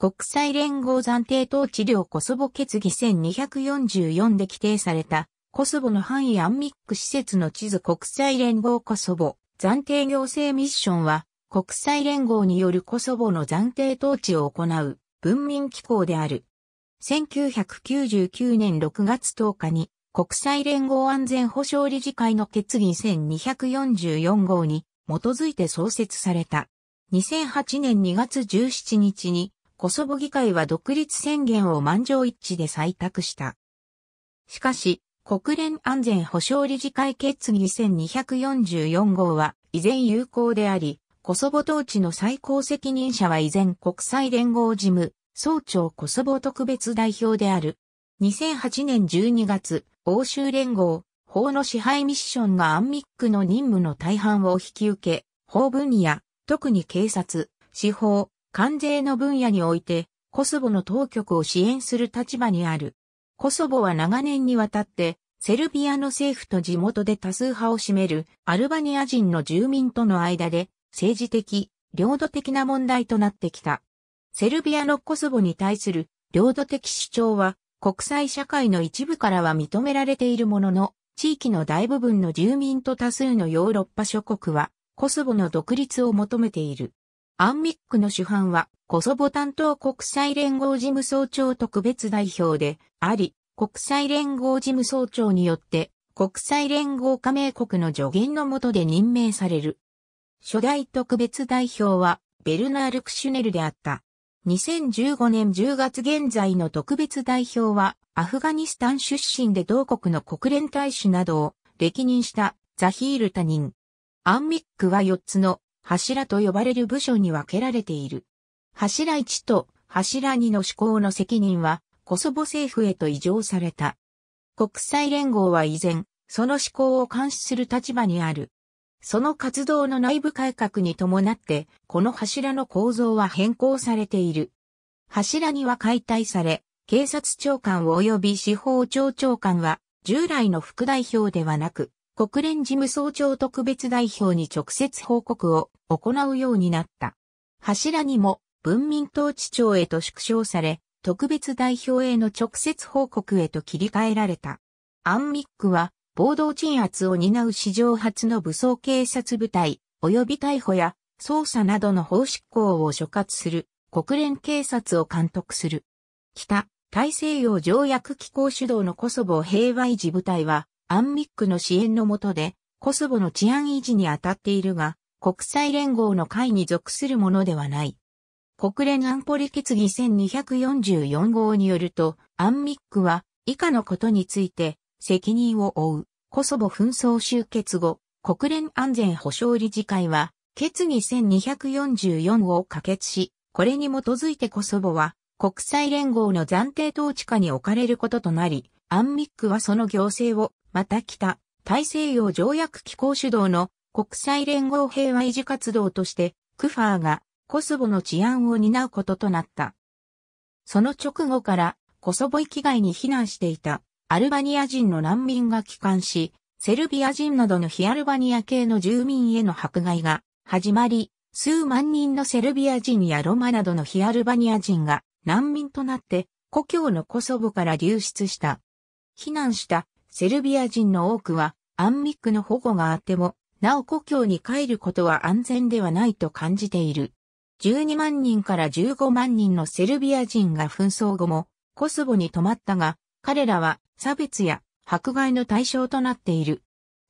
国際連合暫定統治領コソボ決議1244で規定された、コソボの範囲アンミック施設の地図国際連合コソボ暫定行政ミッションは、国際連合によるコソボの暫定統治を行う文民機構である。1999年6月10日に国際連合安全保障理事会の決議1244号に基づいて創設された。2008年2月17日にコソボ議会は独立宣言を満場一致で採択した。しかし、国連安全保障理事会決議1244号は依然有効であり、コソボ統治の最高責任者は依然国際連合事務、総長コソボ特別代表である。2008年12月、欧州連合、法の支配ミッションがアンミックの任務の大半を引き受け、法分野、特に警察、司法、関税の分野において、コソボの当局を支援する立場にある。コソボは長年にわたって、セルビアの政府と地元で多数派を占めるアルバニア人の住民との間で政治的、領土的な問題となってきた。セルビアのコソボに対する領土的主張は国際社会の一部からは認められているものの、地域の大部分の住民と多数のヨーロッパ諸国はコソボの独立を求めている。アンミックの主犯は、コソボ担当国際連合事務総長特別代表であり、国際連合事務総長によって、国際連合加盟国の助言の下で任命される。初代特別代表は、ベルナール・クシュネルであった。2015年10月現在の特別代表は、アフガニスタン出身で同国の国連大使などを歴任したザヒール他人。アンミックは4つの柱と呼ばれる部署に分けられている。柱1と柱2の施行の責任はコソボ政府へと移譲された。国際連合は依然、その施行を監視する立場にある。その活動の内部改革に伴って、この柱の構造は変更されている。柱には解体され、警察長官及び司法庁長官は従来の副代表ではなく、国連事務総長特別代表に直接報告を行うようになった。柱にも文民統治庁へと縮小され、特別代表への直接報告へと切り替えられた。アンミックは暴動鎮圧を担う史上初の武装警察部隊、及び逮捕や捜査などの法執行を所轄する国連警察を監督する。北、大西洋条約機構主導のコソボ平和維持部隊は、アンミックの支援のもとで、コソボの治安維持に当たっているが、国際連合の会に属するものではない。国連安保理決議1244号によると、アンミックは以下のことについて責任を負う。コソボ紛争終結後、国連安全保障理事会は決議1244号を可決し、これに基づいてコソボは国際連合の暫定統治下に置かれることとなり、アンミックはその行政を、また北、大西洋条約機構主導の国際連合平和維持活動として、クファーがコソボの治安を担うこととなった。その直後から、コソボ域外に避難していたアルバニア人の難民が帰還し、セルビア人などの非アルバニア系の住民への迫害が始まり、数万人のセルビア人やロマなどの非アルバニア人が難民となって故郷のコソボから流出した。避難したセルビア人の多くはアンミックの保護があっても、なお故郷に帰ることは安全ではないと感じている。12万人から15万人のセルビア人が紛争後もコソボに泊まったが、彼らは差別や迫害の対象となっている。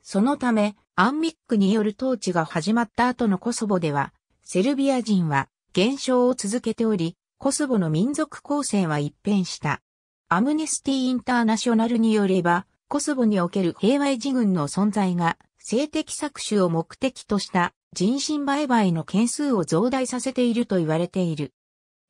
そのため、アンミックによる統治が始まった後のコソボでは、セルビア人は減少を続けており、コソボの民族構成は一変した。アムネスティ・インターナショナルによれば、コソボにおける平和維持軍の存在が、性的搾取を目的とした人身売買の件数を増大させていると言われている。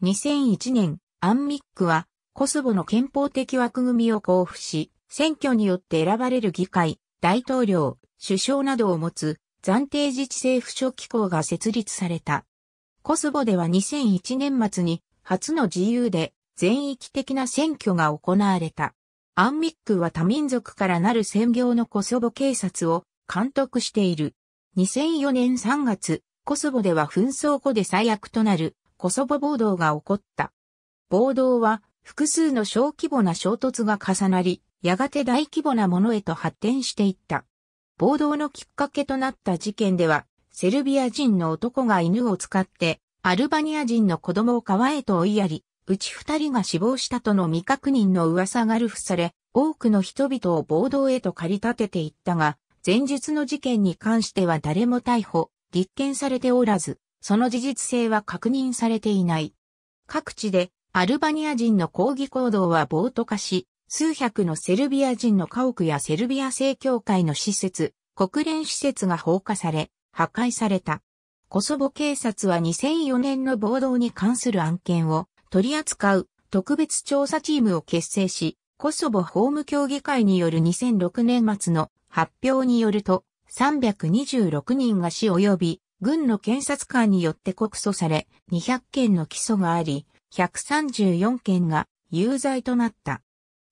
2001年、アンミックは、コソボの憲法的枠組みを交付し、選挙によって選ばれる議会、大統領、首相などを持つ暫定自治政府諸機構が設立された。コスボでは2001年末に初の自由で全域的な選挙が行われた。アンミックは多民族からなる専業のコソボ警察を監督している。2004年3月、コソボでは紛争後で最悪となるコソボ暴動が起こった。暴動は複数の小規模な衝突が重なり、やがて大規模なものへと発展していった。暴動のきっかけとなった事件では、セルビア人の男が犬を使って、アルバニア人の子供を川へと追いやり、うち二人が死亡したとの未確認の噂が流布され、多くの人々を暴動へと駆り立てていったが、前述の事件に関しては誰も逮捕、立件されておらず、その事実性は確認されていない。各地でアルバニア人の抗議行動は暴徒化し、数百のセルビア人の家屋やセルビア正教会の施設、国連施設が放火され、破壊された。コソボ警察は2004年の暴動に関する案件を取り扱う特別調査チームを結成し、コソボ法務協議会による2006年末の発表によると、326人が死及び、軍の検察官によって告訴され、200件の起訴があり、134件が有罪となった。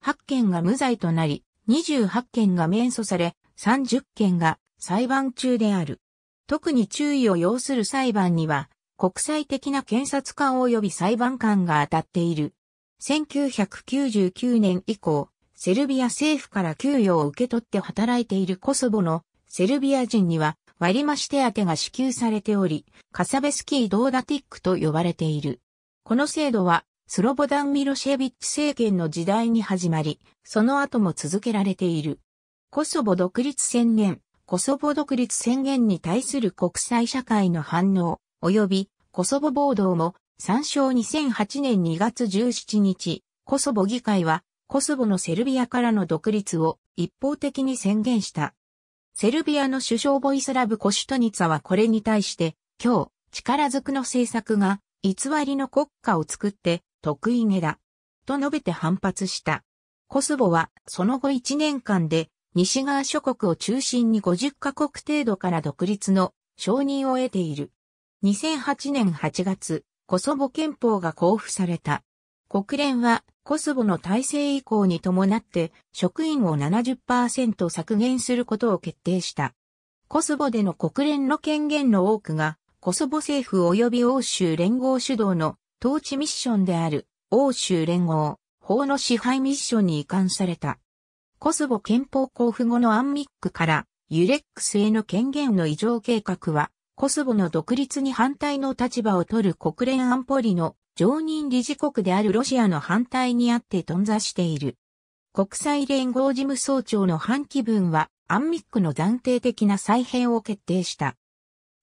8件が無罪となり、28件が免訴され、30件が裁判中である。特に注意を要する裁判には、国際的な検察官及び裁判官が当たっている。1999年以降、セルビア政府から給与を受け取って働いているコソボのセルビア人には割増手当が支給されており、カサベスキー・ドーダティックと呼ばれている。この制度は、スロボダン・ミロシェビッチ政権の時代に始まり、その後も続けられている。コソボ独立宣言、コソボ独立宣言に対する国際社会の反応。及びコソボ暴動も参照2008年2月17日、コソボ議会はコソボのセルビアからの独立を一方的に宣言した。セルビアの首相ボイスラブ・コシュトニツァはこれに対して、今日、力づくの政策が偽りの国家を作って得意げだ。と述べて反発した。コソボはその後1年間で西側諸国を中心に50カ国程度から独立の承認を得ている。2008年8月、コソボ憲法が交付された。国連はコソボの体制移行に伴って職員を70%削減することを決定した。コソボでの国連の権限の多くがコソボ政府及び欧州連合主導の統治ミッションである欧州連合法の支配ミッションに移管された。コソボ憲法交付後のアンミックからユレックスへの権限の異常計画はコスボの独立に反対の立場を取る国連安保理の常任理事国であるロシアの反対にあって頓挫している。国際連合事務総長の反旗分は、アンミックの暫定的な再編を決定した。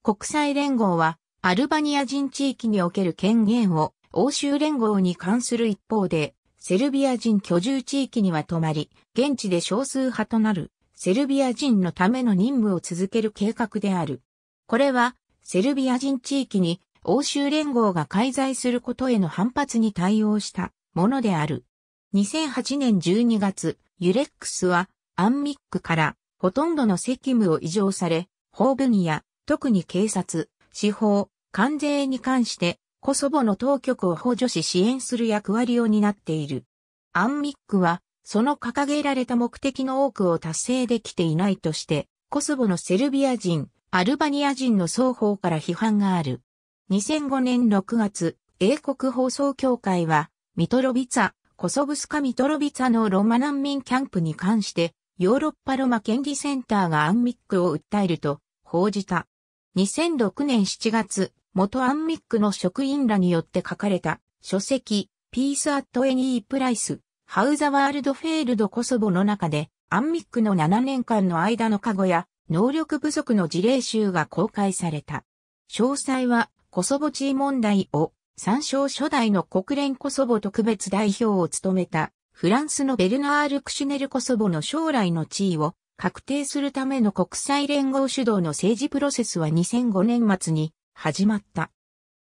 国際連合は、アルバニア人地域における権限を欧州連合に関する一方で、セルビア人居住地域には止まり、現地で少数派となる、セルビア人のための任務を続ける計画である。これはセルビア人地域に欧州連合が介在することへの反発に対応したものである。2008年12月、ユレックスはアンミックからほとんどの責務を移譲され、法分野、特に警察、司法、関税に関してコソボの当局を補助し支援する役割を担っている。アンミックは、その掲げられた目的の多くを達成できていないとして、コソボのセルビア人、アルバニア人の双方から批判がある。2005年6月、英国放送協会は、ミトロビツァ、コソブスカミトロビツァのロマ難民キャンプに関して、ヨーロッパロマ権利センターがアンミックを訴えると報じた。2006年7月、元アンミックの職員らによって書かれた書籍、ピースアットエニープライス、ハウザワールドフェールドコソボの中で、アンミックの7年間の間の過去や能力不足の事例集が公開された。詳細はコソボ地位問題を参照初代の国連コソボ特別代表を務めたフランスのベルナール・クシュネル・コソボの将来の地位を確定するための国際連合主導の政治プロセスは2005年末に始まった。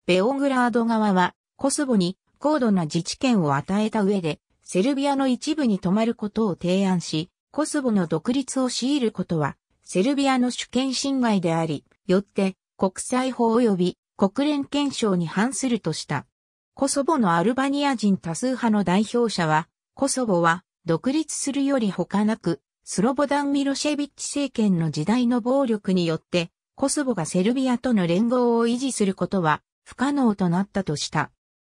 ベオグラード側はコソボに高度な自治権を与えた上でセルビアの一部に止まることを提案し、コソボの独立を強いることはセルビアの主権侵害であり、よって国際法及び国連憲章に反するとした。コソボのアルバニア人多数派の代表者は、コソボは独立するより他なく、スロボダン・ミロシェビッチ政権の時代の暴力によって、コソボがセルビアとの連合を維持することは不可能となったとした。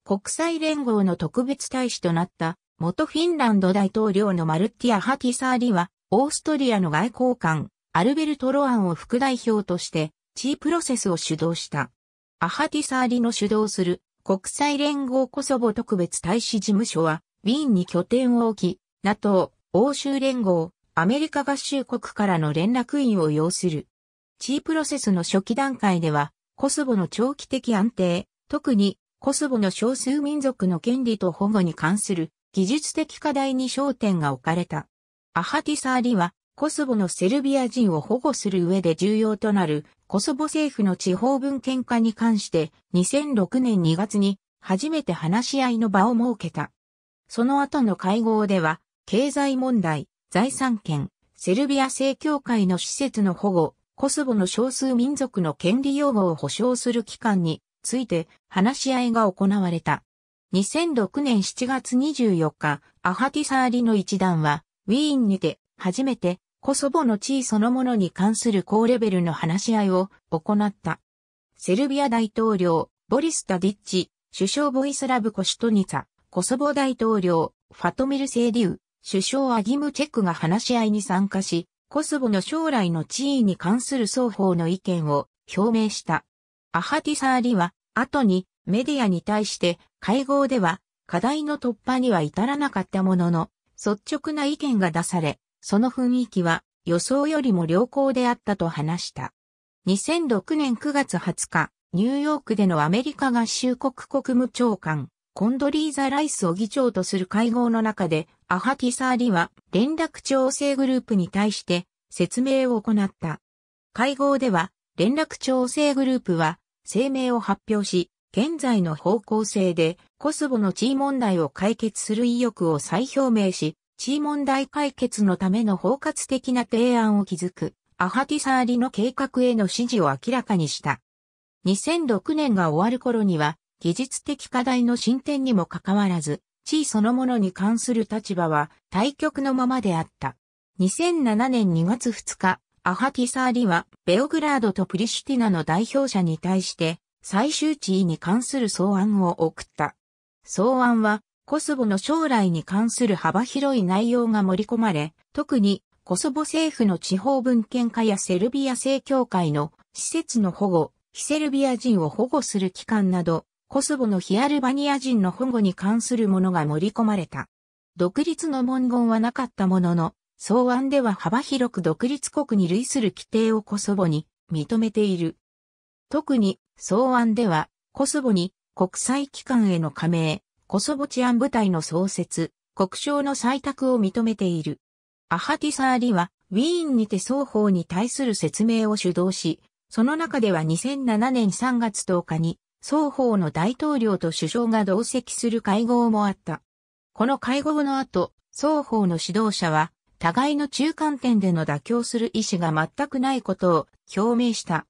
国際連合の特別大使となった元フィンランド大統領のマルティア・ハティサーリは、オーストリアの外交官、アルベルト・ロアンを副代表として、チープロセスを主導した。アハティサーリの主導する国際連合コソボ特別大使事務所は、ウィーンに拠点を置き、NATO、欧州連合、アメリカ合衆国からの連絡員を要する。チープロセスの初期段階では、コソボの長期的安定、特にコソボの少数民族の権利と保護に関する技術的課題に焦点が置かれた。アハティサーリはコソボのセルビア人を保護する上で重要となるコソボ政府の地方文献化に関して2006年2月に初めて話し合いの場を設けた。その後の会合では経済問題、財産権、セルビア正教会の施設の保護、コソボの少数民族の権利擁護を保障する機関について話し合いが行われた。2006年7月24日、アハティサーリの一団はウィーンにて初めてコソボの地位そのものに関する高レベルの話し合いを行った。セルビア大統領、ボリス・タディッチ、首相ボイスラブ・コシュトニツァ、コソボ大統領、ファトミル・セーリュウ、首相アギム・チェックが話し合いに参加し、コソボの将来の地位に関する双方の意見を表明した。アハティサーリは、後にメディアに対して会合では課題の突破には至らなかったものの、率直な意見が出され、その雰囲気は予想よりも良好であったと話した。2006年9月20日、ニューヨークでのアメリカ合衆国国務長官、コンドリーザ・ライスを議長とする会合の中で、アハティサーリは連絡調整グループに対して説明を行った。会合では、連絡調整グループは声明を発表し、現在の方向性でコスボの地位問題を解決する意欲を再表明し、地位問題解決のための包括的な提案を築く、アハティサーリの計画への支持を明らかにした。2006年が終わる頃には、技術的課題の進展にもかかわらず、地位そのものに関する立場は対極のままであった。2007年2月2日、アハティサーリは、ベオグラードとプリシュティナの代表者に対して、最終地位に関する草案を送った。草案は、コソボの将来に関する幅広い内容が盛り込まれ、特にコソボ政府の地方文献化やセルビア正教会の施設の保護、非セルビア人を保護する機関など、コソボの非アルバニア人の保護に関するものが盛り込まれた。独立の文言はなかったものの、草案では幅広く独立国に類する規定をコソボに認めている。特に草案ではコソボに国際機関への加盟、コソボ治安部隊の創設、国章の採択を認めている。アハティサーリは、ウィーンにて双方に対する説明を主導し、その中では2007年3月10日に、双方の大統領と首相が同席する会合もあった。この会合の後、双方の指導者は、互いの中間点での妥協する意思が全くないことを表明した。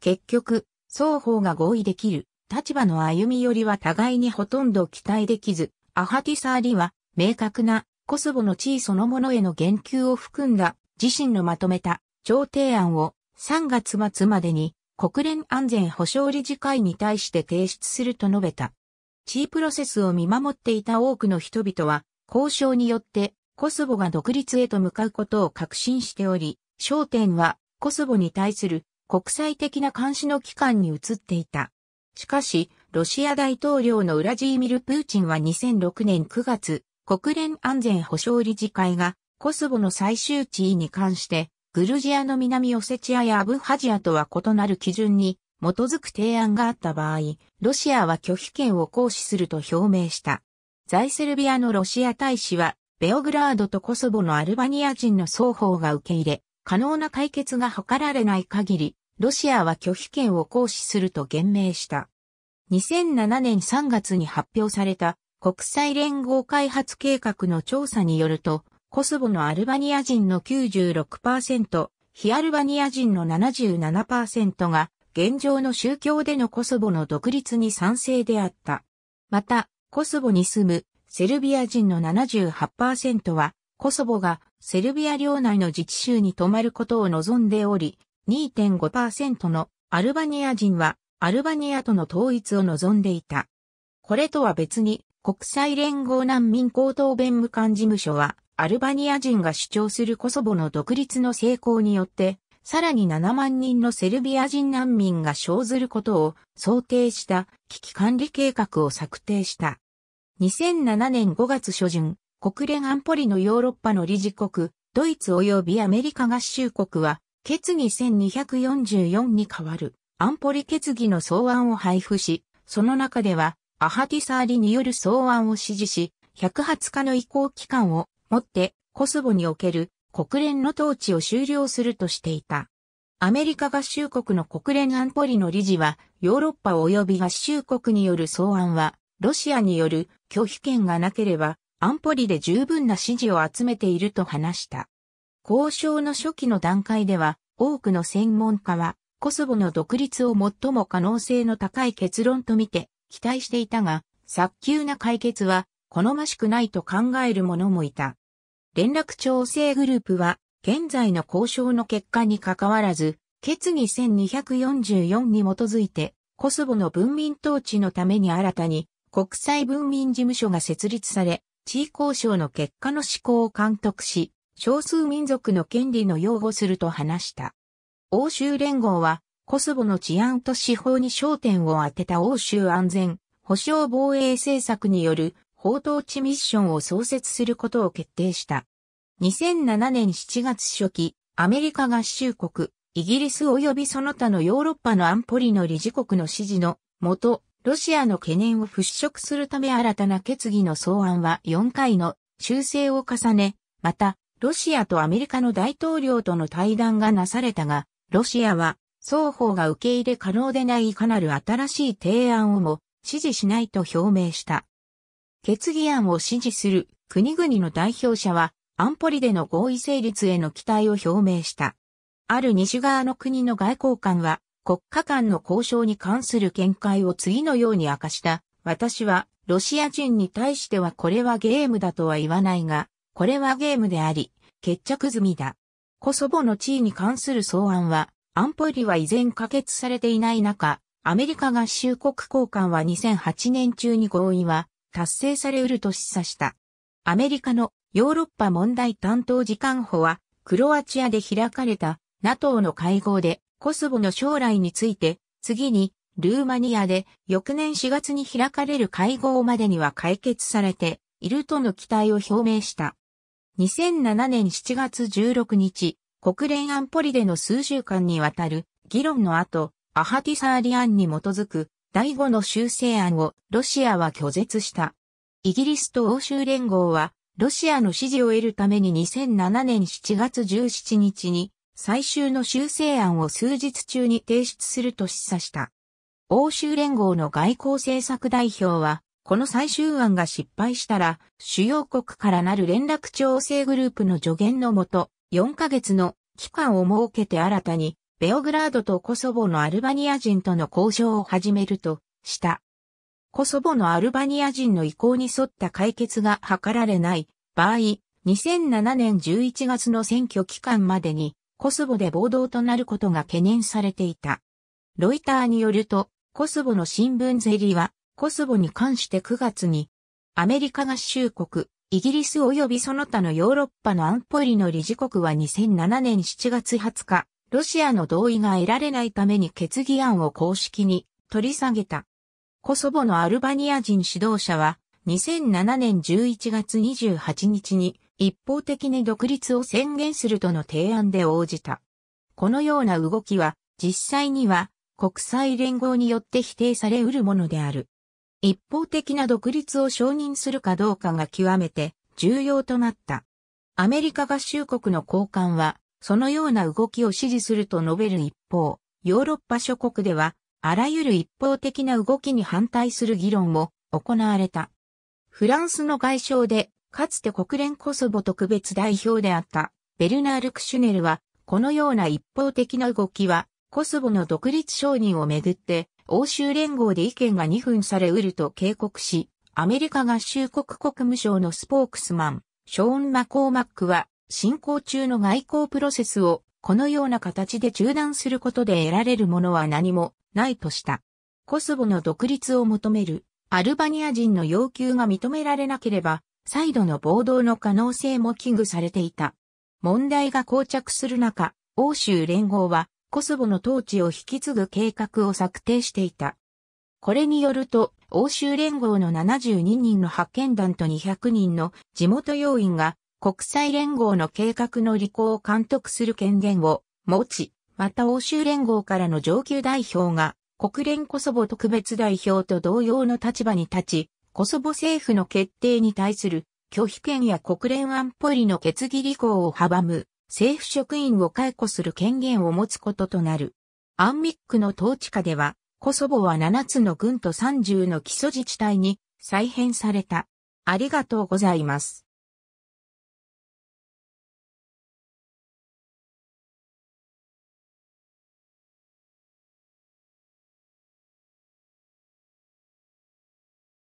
結局、双方が合意できる立場の歩み寄りは互いにほとんど期待できず、アハティサーリは明確なコソボの地位そのものへの言及を含んだ自身のまとめた調停案を3月末までに国連安全保障理事会に対して提出すると述べた。地位プロセスを見守っていた多くの人々は交渉によってコソボが独立へと向かうことを確信しており、焦点はコソボに対する国際的な監視の機関に移っていた。しかし、ロシア大統領のウラジーミル・プーチンは2006年9月、国連安全保障理事会がコスボの最終地位に関して、グルジアの南オセチアやアブハジアとは異なる基準に基づく提案があった場合、ロシアは拒否権を行使すると表明した。在セルビアのロシア大使は、ベオグラードとコソボのアルバニア人の双方が受け入れ、可能な解決が図られない限り、ロシアは拒否権を行使すると言明した。2007年3月に発表された国際連合開発計画の調査によると、コソボのアルバニア人の96%、非アルバニア人の77%が現状の宗教でのコソボの独立に賛成であった。また、コソボに住むセルビア人の78%は、コソボがセルビア領内の自治州に泊まることを望んでおり、2.5%のアルバニア人はアルバニアとの統一を望んでいた。これとは別に国際連合難民高等弁務官事務所はアルバニア人が主張するコソボの独立の成功によってさらに7万人のセルビア人難民が生ずることを想定した危機管理計画を策定した。2007年5月初旬、国連安保理のヨーロッパの理事国、ドイツ及びアメリカ合衆国は決議1244に代わる安保理決議の草案を配布し、その中ではアハティサーリによる草案を指示し、120日の移行期間をもってコスボにおける国連の統治を終了するとしていた。アメリカ合衆国の国連安保理の理事は、ヨーロッパ及び合衆国による草案は、ロシアによる拒否権がなければ、安保理で十分な支持を集めていると話した。交渉の初期の段階では、多くの専門家は、コソボの独立を最も可能性の高い結論とみて期待していたが、早急な解決は好ましくないと考える者もいた。連絡調整グループは、現在の交渉の結果に関わらず、決議1244に基づいて、コソボの文民統治のために新たに国際文民事務所が設立され、地位交渉の結果の施行を監督し、少数民族の権利の擁護すると話した。欧州連合は、コスボの治安と司法に焦点を当てた欧州安全、保障防衛政策による法統治ミッションを創設することを決定した。2007年7月初期、アメリカ合衆国、イギリス及びその他のヨーロッパの安保理の理事国の支持のもと、ロシアの懸念を払拭するため新たな決議の草案は4回の修正を重ね、また、ロシアとアメリカの大統領との対談がなされたが、ロシアは双方が受け入れ可能でないいかなる新しい提案をも支持しないと表明した。決議案を支持する国々の代表者は安保理での合意成立への期待を表明した。ある西側の国の外交官は国家間の交渉に関する見解を次のように明かした。私はロシア人に対してはこれはゲームだとは言わないが、これはゲームであり、決着済みだ。コソボの地位に関する草案は、安保理は依然可決されていない中、アメリカ合衆国交換は2008年中に合意は達成されうると示唆した。アメリカのヨーロッパ問題担当次官補は、クロアチアで開かれた NATO の会合で、コソボの将来について、次に、ルーマニアで翌年4月に開かれる会合までには解決されているとの期待を表明した。2007年7月16日、国連安保理での数週間にわたる議論の後、アハティサーリ案に基づく第5の修正案をロシアは拒絶した。イギリスと欧州連合は、ロシアの支持を得るために2007年7月17日に最終の修正案を数日中に提出すると示唆した。欧州連合の外交政策代表は、この最終案が失敗したら、主要国からなる連絡調整グループの助言のもと、4ヶ月の期間を設けて新たに、ベオグラードとコソボのアルバニア人との交渉を始めるとした。コソボのアルバニア人の意向に沿った解決が図られない場合、2007年11月の選挙期間までにコソボで暴動となることが懸念されていた。ロイターによると、コソボの新聞ゼリーはコスボに関して9月に、アメリカ合衆国、イギリス及びその他のヨーロッパの安保理の理事国は2007年7月20日、ロシアの同意が得られないために決議案を公式に取り下げた。コソボのアルバニア人指導者は2007年11月28日に一方的に独立を宣言するとの提案で応じた。このような動きは実際には国際連合によって否定されうるものである。一方的な独立を承認するかどうかが極めて重要となった。アメリカ合衆国の高官は、そのような動きを支持すると述べる一方、ヨーロッパ諸国では、あらゆる一方的な動きに反対する議論も行われた。フランスの外相で、かつて国連コソボ特別代表であったベルナール・クシュネルは、このような一方的な動きは、コソボの独立承認をめぐって欧州連合で意見が二分されうると警告し、アメリカ合衆国国務省のスポークスマン、ショーン・マコーマックは、進行中の外交プロセスを、このような形で中断することで得られるものは何もないとした。コスボの独立を求めるアルバニア人の要求が認められなければ、再度の暴動の可能性も危惧されていた。問題が膠着する中、欧州連合はコソボの統治を引き継ぐ計画を策定していた。これによると、欧州連合の72人の派遣団と200人の地元要員が国際連合の計画の履行を監督する権限を持ち、また欧州連合からの上級代表が国連コソボ特別代表と同様の立場に立ち、コソボ政府の決定に対する拒否権や国連安保理の決議履行を阻む政府職員を解雇する権限を持つこととなる。アンミックの統治下では、コソボは7つの軍と30の基礎自治体に再編された。ありがとうございます。